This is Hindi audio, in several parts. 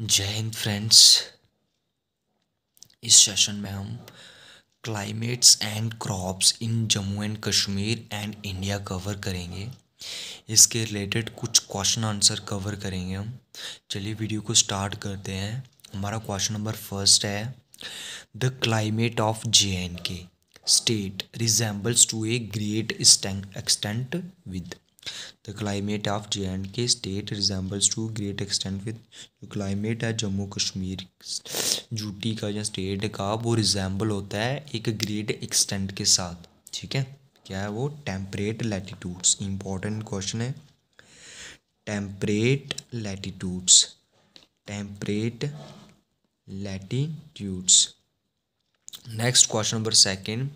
जय हिंद फ्रेंड्स इस सेशन में हम climates and crops in Jammu and Kashmir and India cover करेंगे इसके रिलेटेड कुछ क्वेश्चन आंसर कवर करेंगे हम चलिए वीडियो को स्टार्ट करते हैं हमारा क्वेश्चन नंबर फर्स्ट है the climate of J and K state resembles to a great extent with of J and K state resembles to great extent with जो क्लाइमेट है जम्मू कश्मीर यूटी का या स्टेट का वो रिजेंबल होता है एक ग्रेट एक्सटेंट के साथ ठीक है क्या है वो टेम्परेट लैटीट्यूड्स इंपॉर्टेंट क्वेश्चन है temperate latitudes temperate latitudes next question number second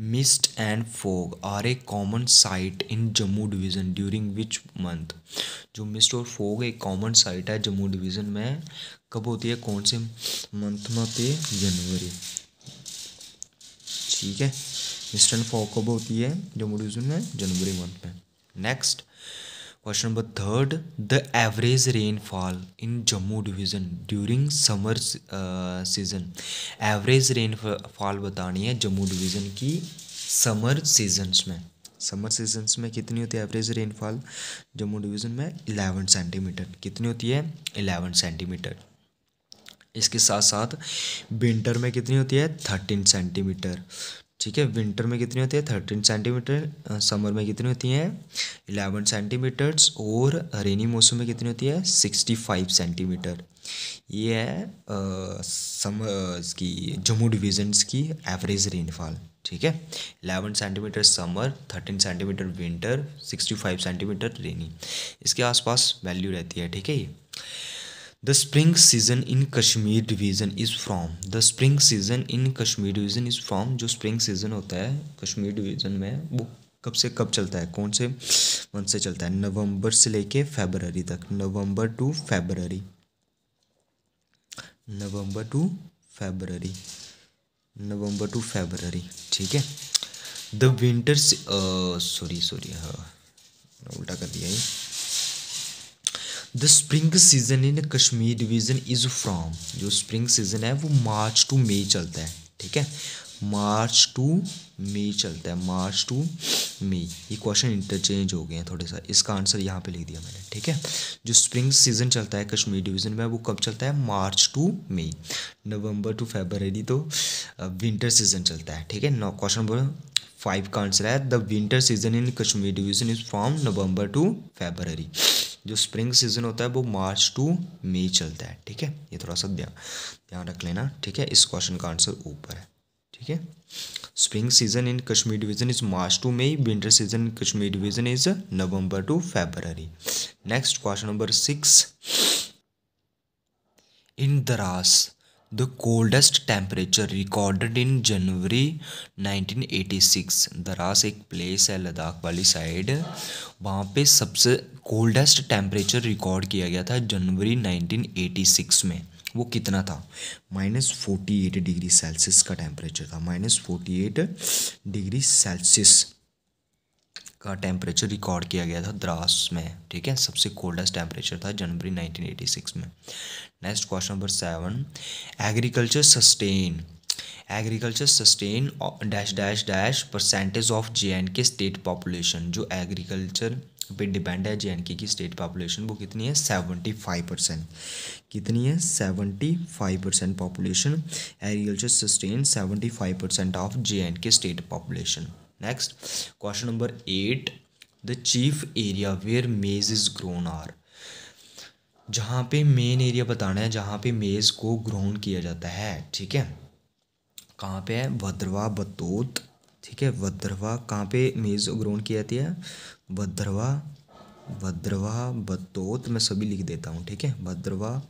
mist and fog are a common sight in Jammu division during which month जो मिस्ट और फोग एक कॉमन साइट है जम्मू डिवीज़न में कब होती है कौन से मंथ में होती है जनवरी ठीक है मिस्ट एंड फोग कब होती है जम्मू डिवीज़न में जनवरी मंथ में next question number third the average rainfall in Jammu division during summer season average rainfall बतानी है जम्मू डिवीज़न की समर सीजन्स में समर सीजन्स में कितनी होती है एवरेज रेनफॉल जम्मू डिवीज़न में इलेवन सेंटीमीटर कितनी होती है इलेवन सेंटीमीटर इसके साथ साथ विंटर में कितनी होती है थर्टीन सेंटीमीटर ठीक है विंटर में कितनी होती है थर्टीन सेंटीमीटर समर में कितनी होती है इलेवन सेंटीमीटर्स और रेनी मौसम में कितनी होती है सिक्सटी फाइव सेंटीमीटर ये है समर इसकी जम्मू डिविजन्स की एवरेज रेनफॉल ठीक है eleven centimetre summer thirteen centimetre winter sixty five centimetre rainy इसके आसपास वैल्यू रहती है ठीक है ये the spring season in Kashmir division is from the spring season in Kashmir division is from जो स्प्रिंग सीजन होता है कश्मीर डिवीज़न में वो कब से कब चलता है कौन से मंथ से चलता है नवंबर से लेके फेबररी तक November to February November to February November to February ठीक है द विंटर सॉरी सॉरी हाँ उल्टा कर दिया ये the spring season in Kashmir division is from जो स्प्रिंग सीज़न है वो मार्च टू मई चलता है ठीक है मार्च टू मई चलता है मार्च टू मई ये क्वेश्चन इंटरचेंज हो गए हैं थोड़े सा इसका आंसर यहाँ पे लिख दिया मैंने ठीक है जो स्प्रिंग सीजन चलता है कश्मीर डिवीज़न में वो कब चलता है March to May November to February तो विंटर सीजन चलता है ठीक है नौ क्वेश्चन नंबर फाइव का आंसर है the winter season in Kashmir division is from November to February जो स्प्रिंग सीजन होता है वो मार्च टू मई चलता है ठीक है ये थोड़ा सा ध्यान ध्यान रख लेना ठीक है इस क्वेश्चन का आंसर ऊपर है ठीक है spring season in Kashmir division is March to May winter season in Kashmir division is November to February next question number six in Dras the coldest temperature recorded in January 1986 Dras एक प्लेस है लद्दाख वाली साइड वहाँ पे सबसे कोल्डेस्ट टेम्परेचर रिकॉर्ड किया गया था जनवरी 1986 में वो कितना था minus forty eight degree Celsius का टेम्परेचर था minus forty eight degree Celsius का टेम्परेचर रिकॉर्ड किया गया था द्रास में ठीक है सबसे कोल्डेस्ट टेम्परेचर था जनवरी 1986 में next question number seven agriculture sustain agriculture sustain dash dash dash percentage of J and K state population जो एग्रीकल्चर पे डिपेंड है जे एंड के की स्टेट पॉपुलेशन वो कितनी है सेवेंटी फाइव परसेंट कितनी है seventy five percent population agriculture sustain seventy five percent of J and K state population next question number eight the chief area where maize is grown are जहाँ पे मेन एरिया बताना है जहाँ पे मेज़ को ग्रोन किया जाता है ठीक है कहाँ पे है भद्रवा बतौत ठीक है भद्रवा कहाँ पे मेज़ ग्रोन किया जाती है भद्रवा भद्रवा बतौत मैं सभी लिख देता हूँ ठीक है भद्रवा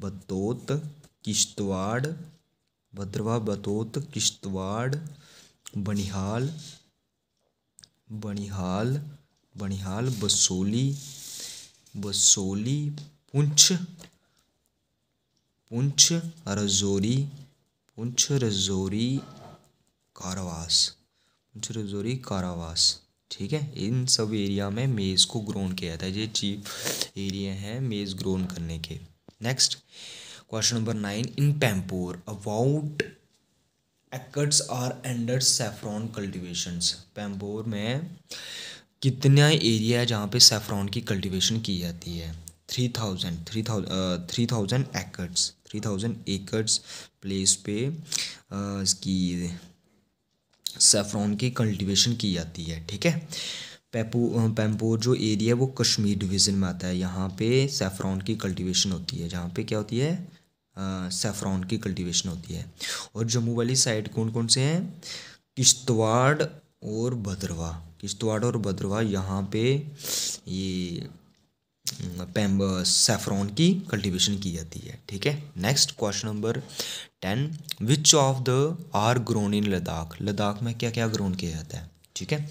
बतौत किश्तवाड़ भद्रवा बतौत किश्तवाड़ बनिहाल बनिहाल बनिहाल बसोली बसोली पुंछ पुंछ रजौरी पुंछ रजौरी कारावास पुंछ रजौरी कारावास ठीक है इन सब एरिया में मेज़ को ग्रोन किया जाता है ये चीफ एरिया हैं मेज़ ग्रोन करने के next question number nine in Pampore about acres और अंडर सेफ्रॉन कल्टिवेशंस पैम्बोर में कितना एरिया है जहाँ पे सेफ्रॉन की कल्टिवेशन की जाती है three thousand three thousand three thousand acres three thousand acres place पे इसकी सेफ्रॉन की कल्टिवेशन की जाती है ठीक है पेपू पैम्पोर जो एरिया है वो कश्मीर डिवीज़न में आता है यहाँ पे सेफ्रॉन की कल्टिवेशन होती है जहाँ पे क्या होती है सेफ्रॉन की कल्टीवेशन होती है और जम्मू वाली साइड कौन कौन से हैं किश्तवाड़ और भद्रवा किश्तवाड़ और भद्रवा यहाँ पे ये पैम सेफ्रॉन की कल्टीवेशन की जाती है ठीक है next question number ten which of the are grown in Ladakh Ladakh में क्या क्या ग्रोन किया जाता है ठीक है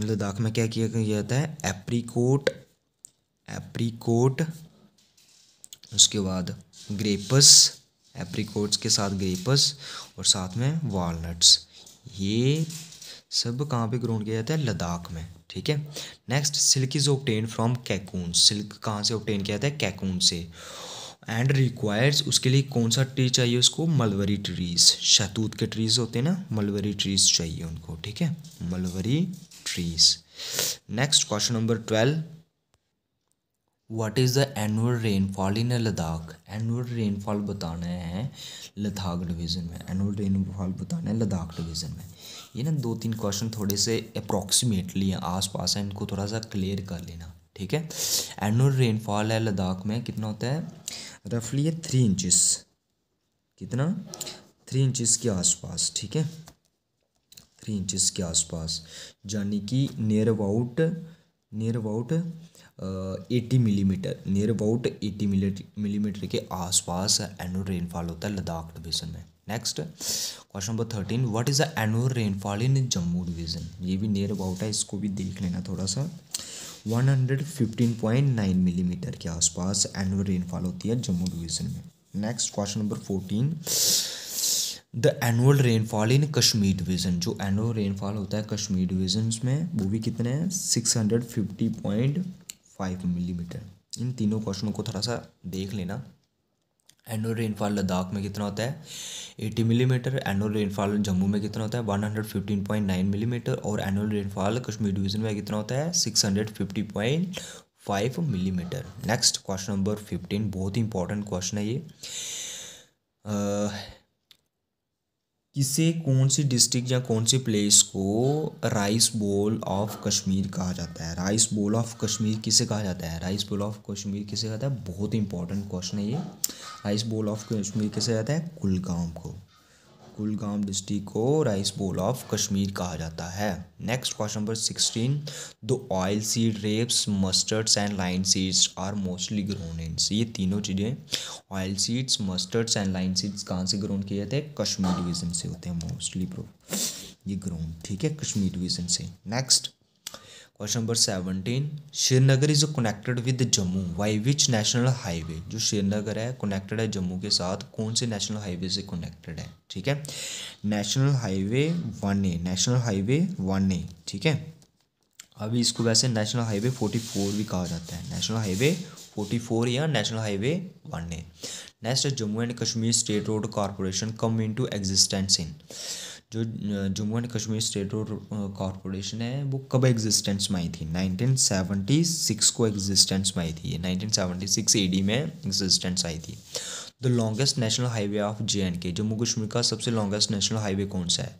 लद्दाख में क्या किया जाता है एप्रीकोट एप्रीकोट उसके बाद ग्रेपस एप्रिकोट्स के साथ ग्रेपस और साथ में वॉलट्स ये सब कहाँ पे ग्रोन किया जाता है लद्दाख में ठीक है next silk is obtained from cocoon silk कहाँ से ऑप्टेन किया जाता है कैकून से एंड रिक्वायर्स उसके लिए कौन सा ट्री चाहिए उसको मलवरी ट्रीज शहतूत के ट्रीज होते हैं ना मलवरी ट्रीज चाहिए उनको ठीक है mulberry trees next question number twelve what is the annual rainfall in Ladakh annual rainfall बताना है लद्दाख डिवीज़न में एनुअल रेनफॉल बताना है लद्दाख डिवीज़न में ये ना दो तीन क्वेश्चन थोड़े से अप्रॉक्सीमेटली हैं आस पास हैं इनको थोड़ा सा क्लियर कर लेना ठीक है एनुअल रेनफॉल है लद्दाख में कितना होता है रफली है थ्री इंचिस कितना थ्री इंचिस के आसपास ठीक है थ्री इंचिस के आसपास यानी कि near about near about eighty millimetre near about eighty milli millimetre के आसपास एनुअल रेनफॉल होता है लद्दाख डिवीज़न में next question number thirteen what is the annual rainfall in Jammu division ये भी नियर अबाउट है इसको भी देख लेना थोड़ा सा 115.9 मिलीमीटर के आसपास एनुअल रेनफॉल होती है जम्मू डिवीज़न में next question number fourteen the annual rainfall in Kashmir division जो एनुअल रेनफॉल होता है कश्मीर डिवीज़न में वो भी कितने हैं six hundred fifty point five millimetre इन तीनों क्वेश्चनों को थोड़ा सा देख लेना एनुअल रेनफॉल लद्दाख में कितना होता है eighty millimetre annual rainfall Jammu में कितना होता है one hundred fifteen point nine millimetre और एनुअल रेनफॉल कश्मीर डिवीजन में कितना होता है six hundred fifty point five millimetre next question number fifteen बहुत ही इंपॉर्टेंट क्वेश्चन है ये किसे कौन सी डिस्ट्रिक्ट या कौन सी प्लेस को राइस बोल ऑफ कश्मीर कहा जाता है राइस बोल ऑफ कश्मीर किसे कहा जाता है राइस बोल ऑफ कश्मीर किसे कहता है बहुत इंपॉर्टेंट क्वेश्चन है ये राइस बोल ऑफ कश्मीर किसे कहता है कुलगाम को कुलगाम डिस्ट्रिक्ट को राइस बोल ऑफ कश्मीर कहा जाता है next question number sixteen the oil seed rapes mustards and linseeds are mostly grown in ये तीनों चीज़ें oil seeds mustards and linseeds कहाँ से ग्रोन किए जाते हैं कश्मीर डिवीजन से होते हैं मोस्टली प्रो ये ग्रोन ठीक है कश्मीर डिवीजन से next question number seventeen Srinagar is connected with Jammu by which national highway जो श्रीनगर है कनेक्टेड है जम्मू के साथ कौन से नेशनल हाईवे से कनेक्टेड है ठीक है national highway one A national highway one A ठीक है अभी इसको वैसे नेशनल हाईवे फोर्टी फोर भी कहा जाता है नेशनल हाईवे फोर्टी फोर या national highway one A next Jammu and Kashmir state road corporation come in to existence in जो Jammu and Kashmir state road corporation है वो कब एग्जिस्टेंस में आई थी 1976 को एग्जिस्टेंस में आई थी ये 1976 एडी में एग्जिस्टेंस आई थी the longest national highway of J and K Jammu Kashmir का सबसे लॉन्गेस्ट नेशनल हाईवे कौन सा है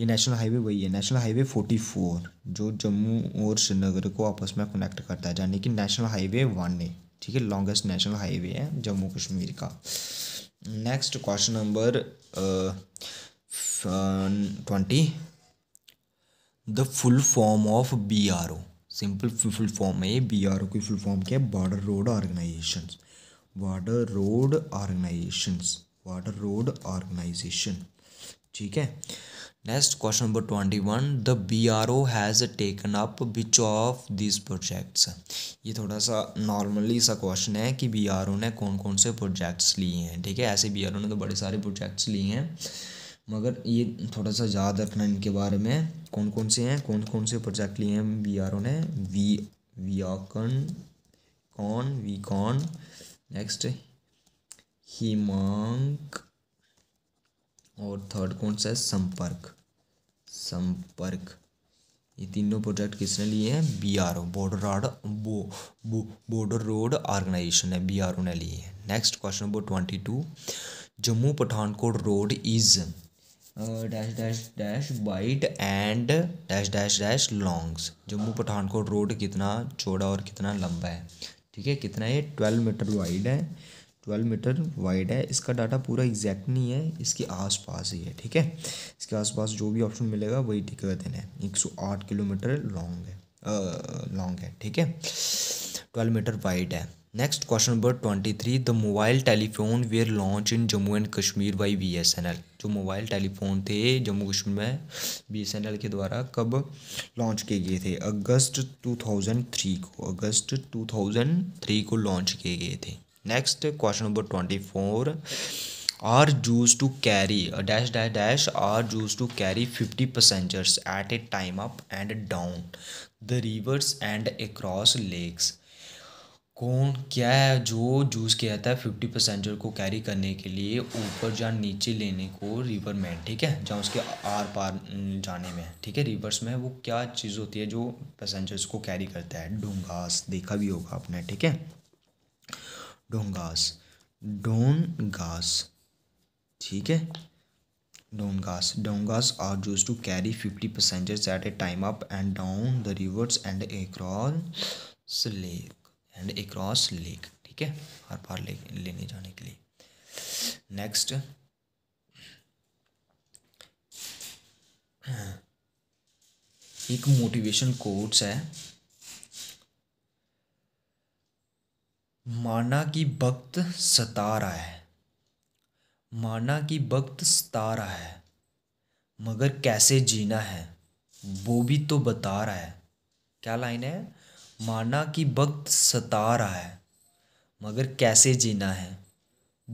ये नेशनल हाईवे वही है नेशनल हाईवे फोर्टी फोर जो जम्मू और श्रीनगर को आपस में कनेक्ट करता है यानी कि नेशनल हाईवे वन है ठीक है लॉन्गेस्ट नेशनल हाईवे है जम्मू कश्मीर का next question number twenty the full form of B R O simple full form है बी आर ओ की फुल फॉर्म क्या है border road organisation border road organisation border road organisation ठीक है next question number twenty one the B R O has taken up which of this projects ये थोड़ा सा नॉर्मली सा क्वेश्चन है कि बी आर ओ ने कौन कौन से प्रोजेक्ट्स लिए हैं ठीक है ऐसे बी आर ओ ने तो बड़े सारे प्रोजेक्ट्स लिए हैं मगर ये थोड़ा सा याद रखना इनके बारे में कौन कौन से हैं कौन कौन से प्रोजेक्ट लिए हैं वी आर ने वी वियाकन कौन वी कौन नेक्स्ट हिमांक और थर्ड कौन सा है संपर्क संपर्क ये तीनों प्रोजेक्ट किसने लिए हैं B R O border road बो बॉर्डर रोड ऑर्गेनाइजेशन है बी आर ओ ने लिए हैं next question number twenty two Jammu Pathankot road is dash dash dash wide and dash dash dash longs Jammu Pathankot road कितना चौड़ा और कितना लंबा है ठीक है कितना ये ट्वेल्व मीटर वाइड है ट्वेल्व मीटर वाइड है इसका डाटा पूरा एग्जैक्ट नहीं है इसके आसपास ही है ठीक है इसके आसपास जो भी ऑप्शन मिलेगा वही ठीक है देना है एक सौ आठ किलोमीटर लॉन्ग है लॉन्ग uh, है ठीक है ट्वेल्व मीटर वाइड है next question number twenty three the mobile telephone were launch in Jammu and Kashmir by BSNL जो मोबाइल टेलीफोन थे जम्मू कश्मीर में बीएसएनएल के द्वारा कब लॉन्च किए गए थे अगस्त थ्री को अगस्त थ्री को लॉन्च किए गए थे next question number twenty four are used to carry dash dash dash are used to carry fifty passengers at a time up and down the rivers and across lakes कौन क्या है जो जूस किया जाता है फिफ्टी पैसेंजर को कैरी करने के लिए ऊपर या नीचे लेने को रिवर में ठीक है जहाँ उसके आर पार जाने में ठीक है रिवर्स में वो क्या चीज़ होती है जो पैसेंजर्स को कैरी करता है डोंगास देखा भी होगा आपने ठीक है डोंगास डोंगास ठीक है dongas dongas are used to carry fifty passengers at a time up and down the rivers and across lake and cross lake ठीक है हर पार ले, लेने जाने के लिए नेक्स्ट एक मोटिवेशन कोर्ट्स है माना कि वक्त सता रहा है माना कि वक्त सता रहा है मगर कैसे जीना है वो भी तो बता रहा है क्या लाइन है माना कि वक्त सता रहा है मगर कैसे जीना है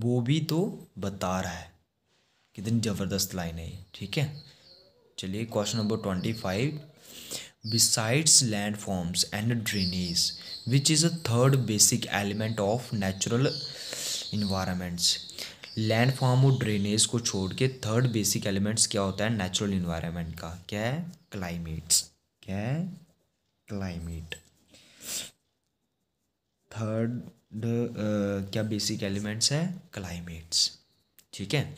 वो भी तो बता रहा है कितनी ज़बरदस्त लाइन है ये ठीक है चलिए question number twenty five besides land forms and drainage which is a third basic element of natural environments land form और ड्रेनेज को छोड़ के थर्ड बेसिक एलिमेंट्स क्या होता है नेचुरल इन्वायरमेंट का क्या है क्लाइमेट्स क्या है क्लाइमेट थर्ड uh, क्या बेसिक एलिमेंट्स हैं क्लाइमेट्स ठीक है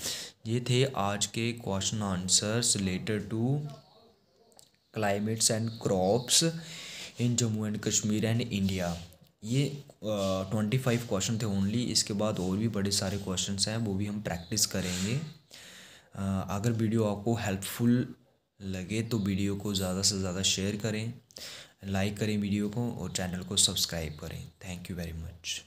ये थे आज के question answers related to climates and crops in Jammu and Kashmir and India ये ट्वेंटी फाइव क्वेश्चन थे ओनली इसके बाद और भी बड़े सारे क्वेश्चन हैं वो भी हम प्रैक्टिस करेंगे आ, uh, अगर वीडियो आपको हेल्पफुल लगे तो वीडियो को ज़्यादा से ज़्यादा शेयर करें लाइक करें वीडियो को और चैनल को सब्सक्राइब करें थैंक यू वेरी मच